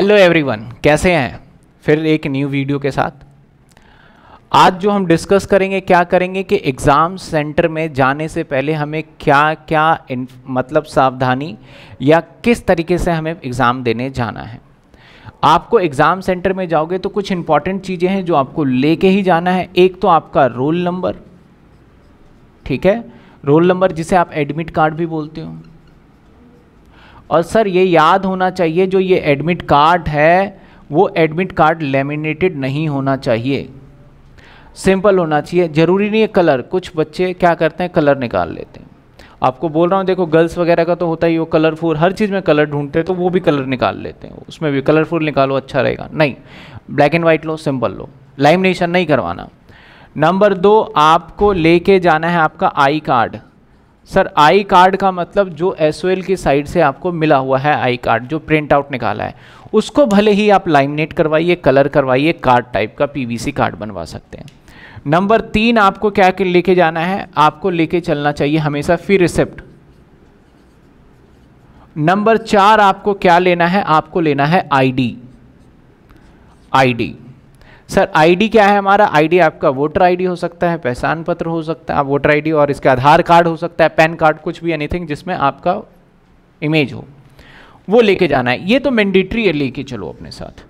hello everyone कैसे हैं फिर एक न्यू वीडियो के साथ आज जो हम डिस्कस करेंगे क्या करेंगे कि एग्ज़ाम सेंटर में जाने से पहले हमें क्या क्या मतलब सावधानी या किस तरीके से हमें एग्ज़ाम देने जाना है आपको एग्ज़ाम सेंटर में जाओगे तो कुछ इंपॉर्टेंट चीज़ें हैं जो आपको लेके ही जाना है एक तो आपका रोल नंबर ठीक है रोल नंबर जिसे आप एडमिट कार्ड भी बोलते हो और सर ये याद होना चाहिए जो ये एडमिट कार्ड है वो एडमिट कार्ड लेमिनेटेड नहीं होना चाहिए सिंपल होना चाहिए ज़रूरी नहीं है कलर कुछ बच्चे क्या करते हैं कलर निकाल लेते हैं आपको बोल रहा हूँ देखो गर्ल्स वगैरह का तो होता ही वो कलरफुल हर चीज़ में कलर ढूंढते हैं तो वो भी कलर निकाल लेते हैं उसमें भी कलरफुल निकालो अच्छा रहेगा नहीं ब्लैक एंड वाइट लो सिंपल लो लाइमिनेशन नहीं करवाना नंबर दो आपको लेके जाना है आपका I card sir I card का मतलब जो एस की साइड से आपको मिला हुआ है आई कार्ड जो प्रिंट आउट निकाला है उसको भले ही आप लाइमनेट करवाइए कलर करवाइए कार्ड टाइप का पीवीसी कार्ड बनवा सकते हैं नंबर तीन आपको क्या लेके जाना है आपको लेके चलना चाहिए हमेशा फी रिसिप्ट नंबर चार आपको क्या लेना है आपको लेना है आईडी आईडी सर आईडी क्या है हमारा आईडी आपका वोटर आईडी हो सकता है पहचान पत्र हो सकता है वोटर आईडी और इसका आधार कार्ड हो सकता है पैन कार्ड कुछ भी एनीथिंग जिसमें आपका इमेज हो वो लेके जाना है ये तो मैंडेटरी लेके चलो अपने साथ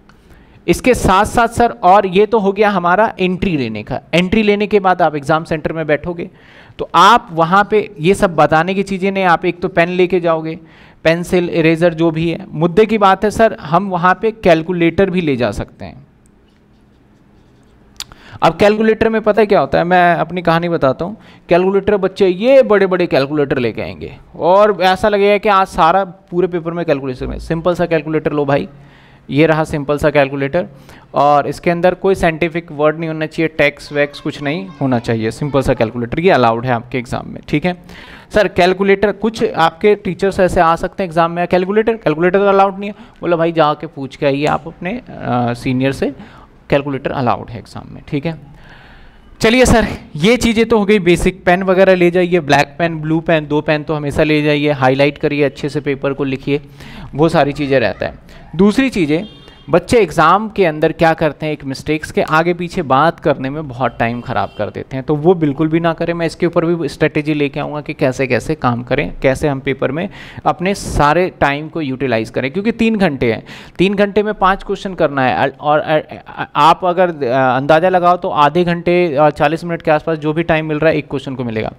इसके साथ साथ सर और ये तो हो गया हमारा एंट्री लेने का एंट्री लेने के बाद आप एग्ज़ाम सेंटर में बैठोगे तो आप वहाँ पे ये सब बताने की चीज़ें नहीं आप एक तो पेन लेके जाओगे पेंसिल इरेजर जो भी है मुद्दे की बात है सर हम वहाँ पे कैलकुलेटर भी ले जा सकते हैं अब कैलकुलेटर में पता है क्या होता है मैं अपनी कहानी बताता हूँ कैलकुलेटर बच्चे ये बड़े बड़े कैलकुलेटर लेके आएंगे और ऐसा लगेगा कि आज सारा पूरे पेपर में कैलकुलेटर में सिंपल सा कैलकुलेटर लो भाई ये रहा सिंपल सा कैलकुलेटर और इसके अंदर कोई साइंटिफिक वर्ड नहीं होना चाहिए टैक्स वैक्स कुछ नहीं होना चाहिए सिंपल सा कैलकुलेटर ये अलाउड है आपके एग्ज़ाम में ठीक है सर कैलकुलेटर कुछ आपके टीचर्स ऐसे आ सकते हैं एग्ज़ाम में कैलकुलेटर कैलकुलेटर तो अलाउड नहीं है बोला भाई जाके पूछ के आइए आप अपने आ, सीनियर से कैलकुलेटर अलाउड है एग्ज़ाम में ठीक है चलिए सर ये चीज़ें तो हो गई बेसिक पेन वगैरह ले जाइए ब्लैक पेन ब्लू पेन दो पेन तो हमेशा ले जाइए हाईलाइट करिए अच्छे से पेपर को लिखिए वो सारी चीज़ें रहता है दूसरी चीज़ें बच्चे एग्ज़ाम के अंदर क्या करते हैं एक मिस्टेक्स के आगे पीछे बात करने में बहुत टाइम ख़राब कर देते हैं तो वो बिल्कुल भी ना करें मैं इसके ऊपर भी स्ट्रेटेजी लेके आऊँगा कि कैसे कैसे काम करें कैसे हम पेपर में अपने सारे टाइम को यूटिलाइज़ करें क्योंकि तीन घंटे हैं तीन घंटे में पाँच क्वेश्चन करना है और आप अगर अंदाज़ा लगाओ तो आधे घंटे चालीस मिनट के आसपास जो भी टाइम मिल रहा है एक क्वेश्चन को मिलेगा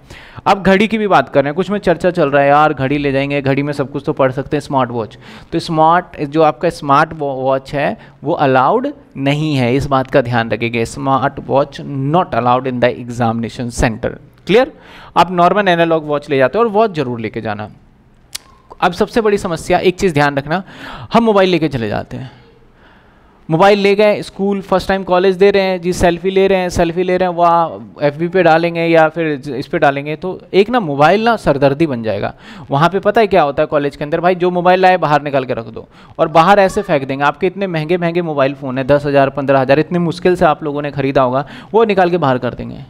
अब घड़ी की भी बात कर रहे हैं कुछ में चर्चा चल रहा है यार घड़ी ले जाएंगे घड़ी में सब कुछ तो पढ़ सकते हैं स्मार्ट वॉच तो स्मार्ट जो आपका स्मार्ट वॉच है वो अलाउड नहीं है इस बात का ध्यान रखेंगे smart watch not allowed in the examination centre clear आप नॉर्मल एनालॉग वॉच ले जाते हो और वॉच जरूर लेके जाना अब सबसे बड़ी समस्या एक चीज़ ध्यान रखना हम मोबाइल लेके चले जाते हैं मोबाइल ले गए स्कूल फर्स्ट टाइम कॉलेज दे रहे हैं जी सेल्फी ले रहे हैं सेल्फी ले रहे हैं वह एफ पे डालेंगे या फिर इस पर डालेंगे तो एक ना मोबाइल ना सरदर्दी बन जाएगा वहाँ पे पता है क्या होता है कॉलेज के अंदर भाई जो मोबाइल लाए बाहर निकाल के रख दो और बाहर ऐसे फेंक देंगे आपके इतने महंगे महंगे मोबाइल फ़ोन है दस हज़ार पंद्रह हज़ार इतने मुश्किल से आप लोगों ने खरीदा होगा वो निकाल के बाहर कर देंगे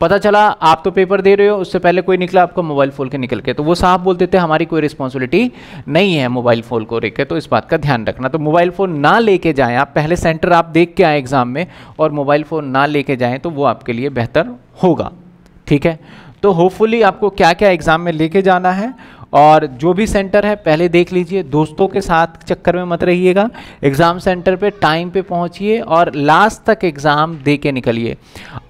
पता चला आप तो पेपर दे रहे हो उससे पहले कोई निकला आपका मोबाइल फ़ोन के निकल के तो वो साफ बोलते थे हमारी कोई रिस्पॉन्सिबिलिटी नहीं है मोबाइल फ़ोन को लेकर तो इस बात का ध्यान रखना तो मोबाइल फ़ोन ना लेके जाएं आप पहले सेंटर आप देख के आए एग्ज़ाम में और मोबाइल फ़ोन ना लेके जाएं तो वो आपके लिए बेहतर होगा ठीक है तो होपफुली आपको क्या क्या एग्ज़ाम में लेके जाना है और जो भी सेंटर है पहले देख लीजिए दोस्तों के साथ चक्कर में मत रहिएगा एग्ज़ाम सेंटर पे टाइम पे पहुंचिए और लास्ट तक एग्ज़ाम दे के निकलिए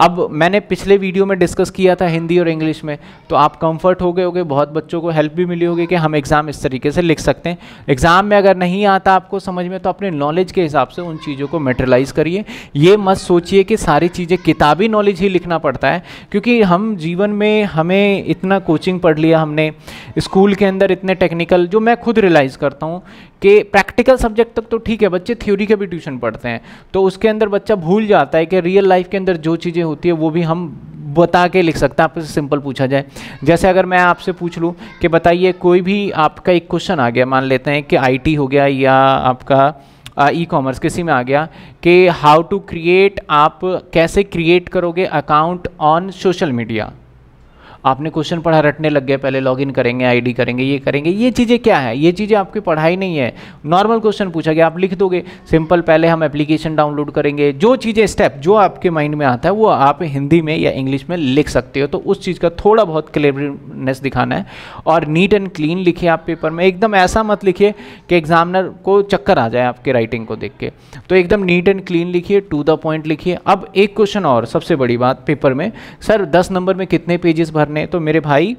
अब मैंने पिछले वीडियो में डिस्कस किया था हिंदी और इंग्लिश में तो आप कंफर्ट हो गए होगे बहुत बच्चों को हेल्प भी मिली होगी कि हम एग्ज़ाम इस तरीके से लिख सकते हैं एग्ज़ाम में अगर नहीं आता आपको समझ में तो अपने नॉलेज के हिसाब से उन चीज़ों को मेटरलाइज करिए ये मत सोचिए कि सारी चीज़ें किताबी नॉलेज ही लिखना पड़ता है क्योंकि हम जीवन में हमें इतना कोचिंग पढ़ लिया हमने स्कूल के अंदर इतने टेक्निकल जो मैं खुद रियलाइज़ करता हूँ कि प्रैक्टिकल सब्जेक्ट तक तो ठीक है बच्चे थ्योरी के भी ट्यूशन पढ़ते हैं तो उसके अंदर बच्चा भूल जाता है कि रियल लाइफ के अंदर जो चीज़ें होती है वो भी हम बता के लिख सकते हैं आपसे सिंपल पूछा जाए जैसे अगर मैं आपसे पूछ लूँ कि बताइए कोई भी आपका एक क्वेश्चन आ गया मान लेते हैं कि आई हो गया या आपका ई कॉमर्स किसी में आ गया कि हाउ टू क्रिएट आप कैसे क्रिएट करोगे अकाउंट ऑन सोशल मीडिया आपने क्वेश्चन पढ़ा रटने लग गए पहले लॉगिन करेंगे आईडी करेंगे ये करेंगे ये चीज़ें क्या है ये चीज़ें आपकी पढ़ाई नहीं है नॉर्मल क्वेश्चन पूछा गया आप लिख दोगे सिंपल पहले हम एप्लीकेशन डाउनलोड करेंगे जो चीज़ें स्टेप जो आपके माइंड में आता है वो आप हिंदी में या इंग्लिश में लिख सकते हो तो उस चीज़ का थोड़ा बहुत क्लियरनेस दिखाना है और नीट एंड क्लीन लिखिए आप पेपर में एकदम ऐसा मत लिखिए कि एग्जामिनर को चक्कर आ जाए आपके राइटिंग को देख के तो एकदम नीट एंड क्लीन लिखिए टू द पॉइंट लिखिए अब एक क्वेश्चन और सबसे बड़ी बात पेपर में सर दस नंबर में कितने पेजेस भरने करने तो मेरे भाई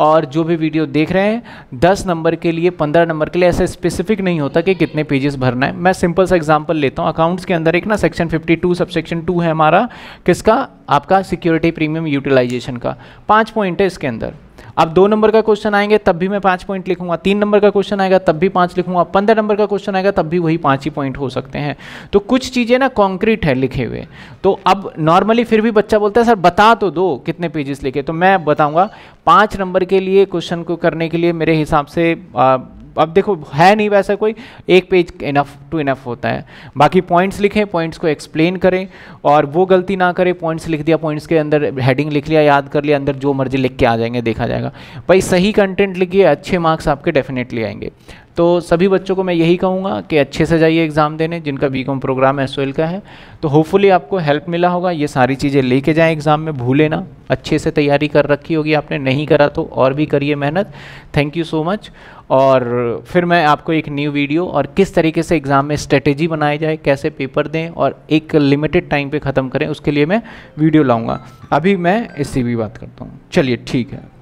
और जो भी वीडियो देख रहे हैं दस नंबर के लिए पंद्रह नंबर के लिए ऐसा स्पेसिफिक नहीं होता कि कितने पेजेस भरना है मैं सिंपल सा एग्जांपल लेता हूँ अकाउंट्स के अंदर एक ना सेक्शन 52 सब सेक्शन टू है हमारा किसका आपका सिक्योरिटी प्रीमियम यूटिलाइजेशन का पाँच पॉइंट है इसके अंदर अब दो नंबर का क्वेश्चन आएंगे तब भी मैं पाँच पॉइंट लिखूंगा तीन नंबर का क्वेश्चन आएगा तब भी पाँच लिखूंगा पंद्रह नंबर का क्वेश्चन आएगा तब भी वही पाँच ही पॉइंट हो सकते हैं तो कुछ चीज़ें ना कॉन्क्रीट है लिखे हुए तो अब नॉर्मली फिर भी बच्चा बोलता है सर बता तो दो कितने पेजेस लिखे तो मैं बताऊँगा पाँच नंबर के लिए क्वेश्चन को करने के लिए मेरे हिसाब से आ, अब देखो है नहीं वैसा कोई एक पेज इनफ टू इनफ होता है बाकी पॉइंट्स लिखें पॉइंट्स को एक्सप्लेन करें और वो गलती ना करें पॉइंट्स लिख दिया पॉइंट्स के अंदर हेडिंग लिख लिया याद कर लिया अंदर जो मर्जी लिख के आ जाएंगे देखा जाएगा भाई सही कंटेंट लिखिए अच्छे मार्क्स आपके डेफिनेटली आएंगे तो सभी बच्चों को मैं यही कहूँगा कि अच्छे से जाइए एग्ज़ाम देने जिनका बी प्रोग्राम एस का है तो होपफुली आपको हेल्प मिला होगा ये सारी चीज़ें लेके जाएँ एग्ज़ाम में भूले ना अच्छे से तैयारी कर रखी होगी आपने नहीं करा तो और भी करिए मेहनत थैंक यू सो मच और फिर मैं आपको एक न्यू वीडियो और किस तरीके से एग्ज़ाम में स्ट्रेटेजी बनाई जाए कैसे पेपर दें और एक लिमिटेड टाइम पे ख़त्म करें उसके लिए मैं वीडियो लाऊंगा अभी मैं इससे भी बात करता हूँ चलिए ठीक है